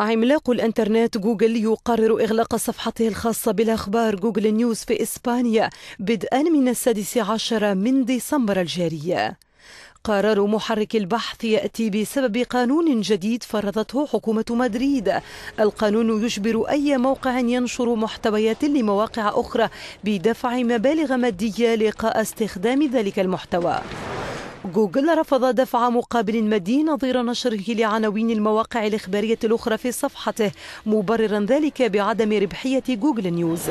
عملاق الانترنت جوجل يقرر إغلاق صفحته الخاصة بالأخبار جوجل نيوز في إسبانيا بدءا من السادس عشر من ديسمبر الجاري قرار محرك البحث ياتي بسبب قانون جديد فرضته حكومه مدريد القانون يجبر اي موقع ينشر محتويات لمواقع اخرى بدفع مبالغ ماديه لقاء استخدام ذلك المحتوى جوجل رفض دفع مقابل مادي نظير نشره لعناوين المواقع الإخبارية الأخرى في صفحته مبررا ذلك بعدم ربحية جوجل نيوز